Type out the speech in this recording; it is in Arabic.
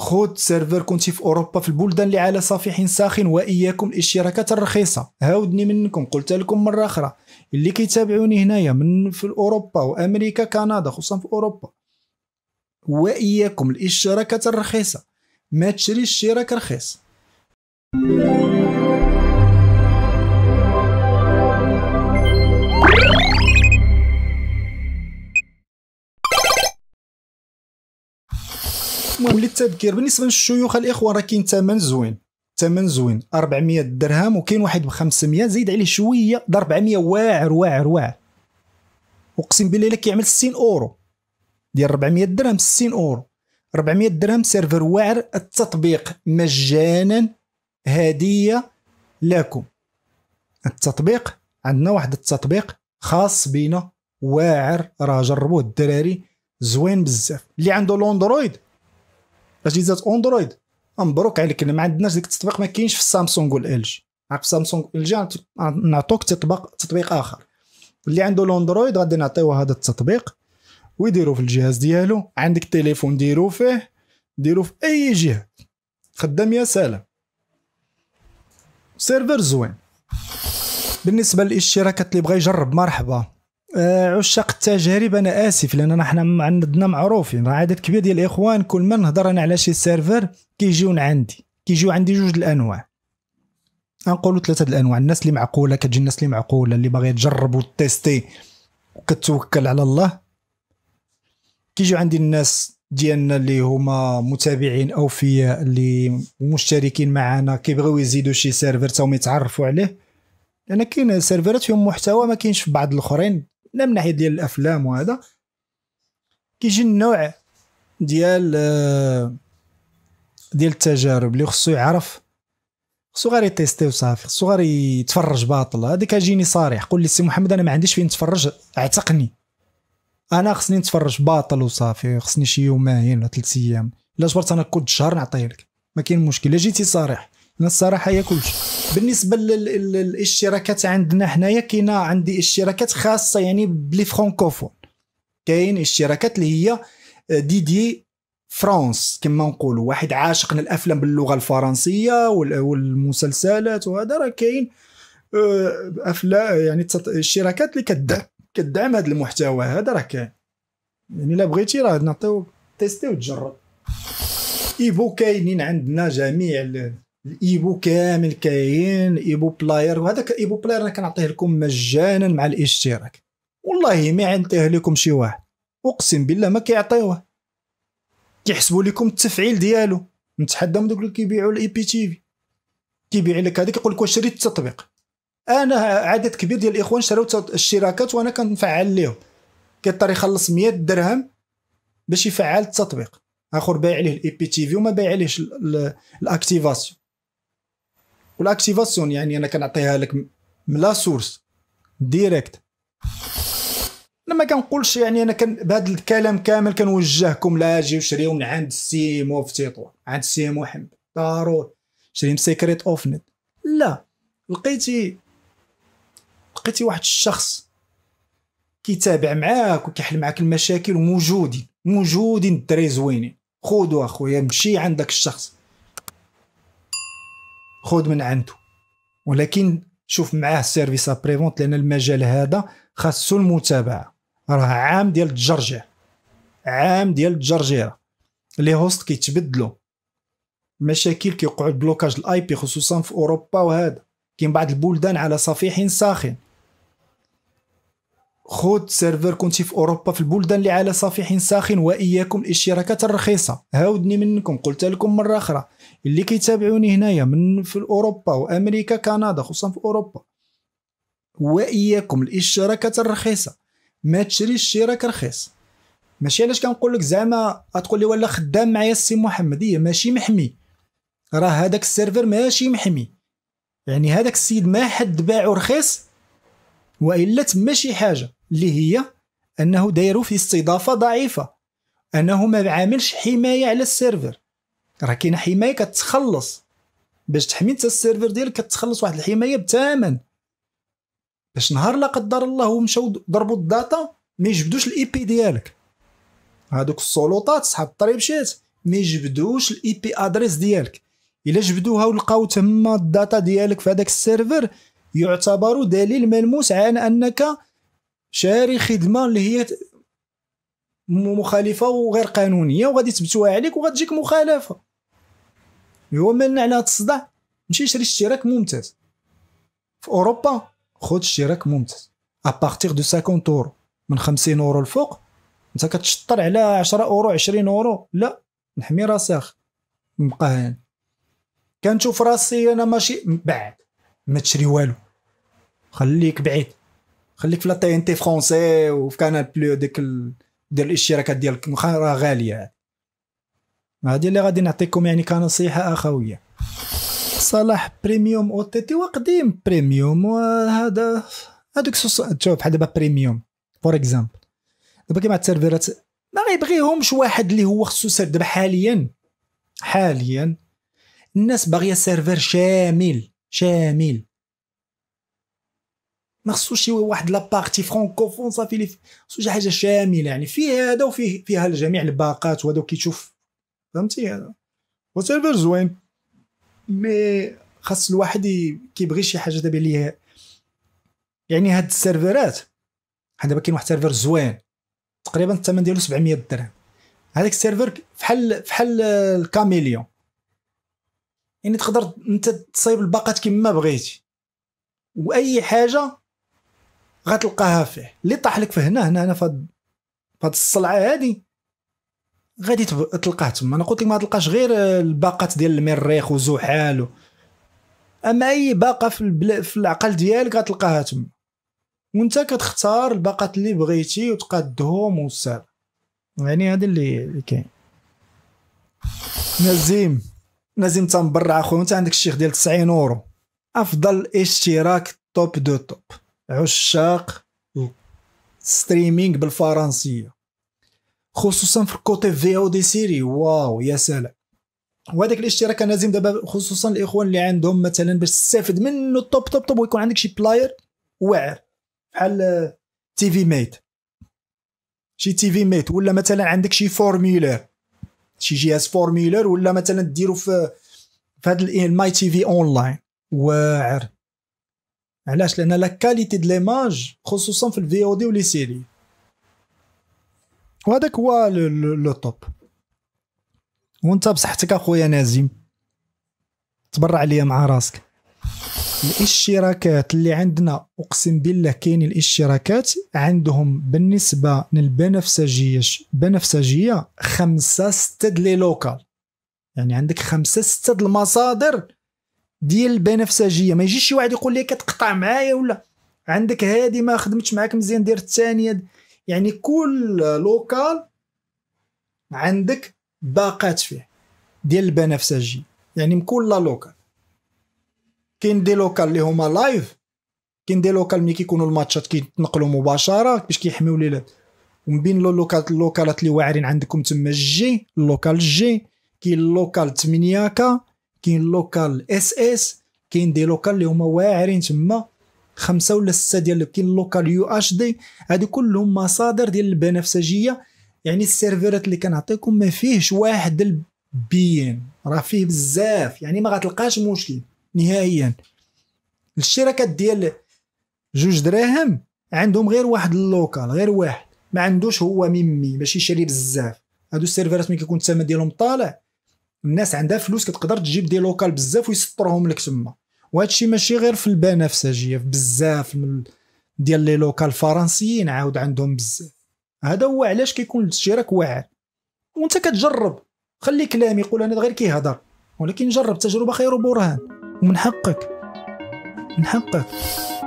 خود سيرفر كنتي في اوروبا في البلدان اللي على صفيح ساخن واياكم الاشتراكات الرخيصه هاودني منكم قلت لكم مره اخرى اللي كيتابعوني هنايا من في اوروبا وامريكا كندا خصوصا في اوروبا واياكم الاشتراكات الرخيصه ما تشريش اشتراك رخيص المهم للتذكير بالنسبه للشيوخ الاخوه راه كاين ثمن زوين ثمن زوين 400 درهم وكاين واحد ب 500 زيد عليه شويه ب 400 واعر واعر واعر اقسم بالله الا كيعمل 60 اورو ديال 400 درهم 60 اورو 400 درهم سيرفر واعر التطبيق مجانا هديه لكم التطبيق عندنا واحد التطبيق خاص بينا واعر راه جربوه الدراري زوين بزاف اللي عنده الاندرويد اجهزه اندرويد مبروك عليك ما عندناش ديك التطبيق ما كاينش في سامسونج والال جي عارف سامسونج ال جي نعطوك تطبيق تطبيق اخر اللي عنده الاندرويد غادي نعطيوه هذا التطبيق ويديرو في الجهاز ديالو عندك تليفون ديرو فيه ديرو في اي جهه خدام يا سلام سيرفر زوين بالنسبه للاشتراكات اللي بغى يجرب مرحبا آه، عشاق التجارب انا اسف لاننا حنا عندنا معروفين راه عدد كبير ديال الاخوان كل ما نهضر انا على شي سيرفر كيجيون عندي كيجيو عندي جوج الانواع نقولوا ثلاثه الانواع الناس اللي معقوله كتجي الناس اللي معقوله اللي باغيه تجرب وتيستي وكتوكل على الله كيجيو عندي الناس ديالنا اللي هما متابعين اوفياء اللي مشتركين معنا كيبغيو يزيدوا شي سيرفر تا يتعرفوا عليه لان كاين سيرفرات فيهم محتوى ما كاينش في بعض الاخرين لا من ناحيه ديال الافلام وهذا كيجي النوع ديال آه، ديال التجارب اللي خصو يعرف خصو غير يتيستي وصافي خصو غير يتفرج باطل هذيك كيجيني صريح قول لي سي محمد انا ما عنديش فين نتفرج اعتقني انا خصني نتفرج باطل وصافي خصني شي يومين ولا ثلاث ايام الا جبرت انا كنت شهر نعطيه لك ما كاين مشكل الا جيتي صريح الصراحه كلشي بالنسبه للاشتراكات عندنا حنايا كاينه عندي اشتراكات خاصه يعني بلي فرانكوفون كاين اشتراكات اللي هي آه، ديدي فرانس كما نقولوا واحد عاشق للافلام باللغه الفرنسيه والمسلسلات وهذا راه كاين آه، افلام يعني الشراكات اللي كدعم كدعم هذا المحتوى هذا راه كاين يعني الا بغيتي راه نعطيو تيستي وتجرب ايفو كاينين عندنا جميع الايبو كامل كاين ايبو بلاير وهذاك الايبو بلاير انا كنعطيه لكم مجانا مع الاشتراك والله ما عنده لكم شي واحد اقسم بالله ما كيعطيوه كيحسبوا لكم التفعيل ديالو نتحداهم دوك اللي كيبيعوا الاي بي تي في كيبيع لك هذاك يقول لك واش شريت التطبيق انا عدد كبير ديال الاخوان شراو الشراكات وانا كنفعل لهم كيضطر يخلص 100 درهم باش يفعل التطبيق اخر بايع عليه الاي بي تي في وما بايع عليهش الاكتيفاسيون والاكتيفاسيون يعني انا كنعطيها لك من لا سورس ديريكت انا ما كنقولش يعني انا كان بهذا الكلام كامل كنوجهكم لا جيو وشريو من عند السي مو في تيطوان عند السي محمد ضروري شري من سيكريت اوف نت لا لقيتي لقيتي واحد الشخص كيتابع معاك وكيحل معاك المشاكل وموجودين موجودين الدراري زوينين خذوا اخويا مشي عندك الشخص خذ من عنده ولكن شوف معاه سيرفيس ابريفونت لان المجال هذا خاصو المتابعه راه عام ديال الجرجع عام ديال الجرجيره لي هوست كيتبدلوا مشاكل كيوقعوا بلوكاج الاي بي خصوصا في اوروبا وهذا كاين بعض البلدان على صفيح ساخن خود سيرفر كنتي في اوروبا في البلدان اللي على صفيح ساخن واياكم الاشتراكات الرخيصه هاودني منكم قلت لكم مره اخرى اللي كيتابعوني هنايا من في اوروبا وامريكا كندا خصوصا في اوروبا واياكم الاشتراكات الرخيصه ما تشريش اشتراك رخيص ماشي علاش كنقول لك زعما تقول لي ولا خدام معايا السي محمد هي ماشي محمي راه هذاك السيرفر ماشي محمي يعني هذاك السيد ما حد باعو رخيص والا تما شي حاجه اللي هي انه دايرو في استضافه ضعيفه انه ما عاملش حمايه على السيرفر راه كاينه حمايه كتخلص باش تحمي انت السيرفر ديالك كتخلص واحد الحمايه بثمن باش نهار لا قدر الله مشاو ضربوا الداتا ما يجبدوش الاي بي e ديالك هادوك السلطات صحاب الطريبشات ما يجبدوش الاي بي ادريس ديالك الا جبدوها ولقاو تما الداتا ديالك في هذاك السيرفر يعتبر دليل ملموس على انك شاري خدمه اللي هي مخالفه وغير قانونيه وغادي تبتوها عليك وغتجيك مخالفه هو من على هذا الصداع مشي شري اشتراك ممتاز في اوروبا خد اشتراك ممتاز ابارتيغ دو 50 اورو من 50 اورو الفوق انت كتشطر على 10 اورو 20 اورو لا نحمي راسي اخ نبقى هان كنشوف راسي انا ماشي بعد ما تشري والو خليك بعيد خليك في لا تي ان تي فرونسي وفي كانال بلو ديك ديال الاشتراكات ديالك راه غاليه هذه اللي غادي نعطيكم يعني كنصيحه اخويه صلاح بريميوم او تي تي وقديم بريميوم وهذا هذوك شوف بحال دابا بريميوم فور اكزامبل دابا كيما السيرفرات ما غيبغيهمش واحد اللي هو خصو دابا حاليا حاليا الناس باغيه سيرفر شامل شامل ما خصوش شي واحد لابارتي فرونكوفون صافي خصو شي حاجه شامله يعني فيه هذا وفيه فيها الجميع الباقات وهذا كيشوف فهمتي انا وات ايفر زوين مي خاص الواحد كيبغي شي حاجه دابا اللي يعني هاد السيرفرات حنا دابا كاين واحد السيرفر زوين تقريبا الثمن ديالو 700 درهم هذاك السيرفر فحال فحال الكاميليون يعني تقدر انت تصايب الباقات كما بغيتي واي حاجه غتلقاها فيه اللي طاح لك فهنا هنا هنا فهاد الصلعه هادي غادي تلقاه تما انا قلت لك ما تلقاش غير آه، الباقات ديال المريخ وزحال اما اي باقه في, البل... في العقل ديالك غتلقاها تما وانت كتختار الباقات اللي بغيتي وتقادهم وسال يعني هذا اللي كاين نزيم نزيم تنبرع اخويا وانت عندك الشيخ ديال 90 اورو افضل اشتراك توب دو توب عشاق ستريمينغ بالفرنسيه خصوصا في الكوتي في او دي سيري واو يا سلام وهذاك الاشتراك انا لازم دابا خصوصا الاخوان اللي عندهم مثلا باش تستافد منه توب طوب طوب ويكون عندك شي بلاير واعر بحال آه، تي في ميت شي تي في ميت ولا مثلا عندك شي فورميلر شي جهاز فورميلر ولا مثلا ديرو في في هاد الماي إيه، تي في اونلاين واعر علاش لان لا كاليتي د ليماج خصوصا في الفي او دي ولي سيري وهذاك هو لو توب وانت بصحتك اخويا نازم تبرع ليا مع راسك الاشتراكات اللي عندنا اقسم بالله كاين الاشتراكات عندهم بالنسبه للبنفسجيه بنفسجيه خمسه سته لي لوكال يعني عندك خمسه سته المصادر ديال البنفسجيه ما يجيش شي واحد يقول لي كتقطع معايا ولا عندك هادي ما خدمتش معاك مزيان دير الثانيه يعني كل لوكال عندك باقات فيه ديال البنفسجي يعني من كل لوكال كاين دي لوكال اللي هما لايف كاين دي لوكال ملي كيكونوا الماتشات كيتنقلوا مباشره باش كيحميو لي ومن بين اللوكالات اللوكالات اللي واعرين عندكم تما جي اللوكال جي كاين لوكال 8 كا كاين لوكال اس اس كاين دي لوكال اللي هما واعرين تما خمسة ولا ستة ديال كاين لوكال يو اش دي هادو كلهم مصادر ديال البنفسجيه يعني السيرفرات اللي كنعطيكم ما فيهش واحد البيان راه فيه بزاف يعني ما غتلقاش مشكل نهائيا الشركات ديال جوج دراهم عندهم غير واحد اللوكال غير واحد ما عندوش هو ميمي باش يشري بزاف هادو السيرفرات ملي كيكون الثمن ديالهم طالع الناس عندها فلوس كتقدر تجيب دي لوكال بزاف ويسطرهم لك تما وهذا الشيء ماشي غير في البنفسجيه في بزاف من ديال لي لوكال فرنسيين عاود عندهم بزاف هذا هو علاش كيكون الاشتراك واعر وانت كتجرب خلي كلامي يقول انا غير كيهضر ولكن جرب تجربه خير برهان ومن حقك من حقك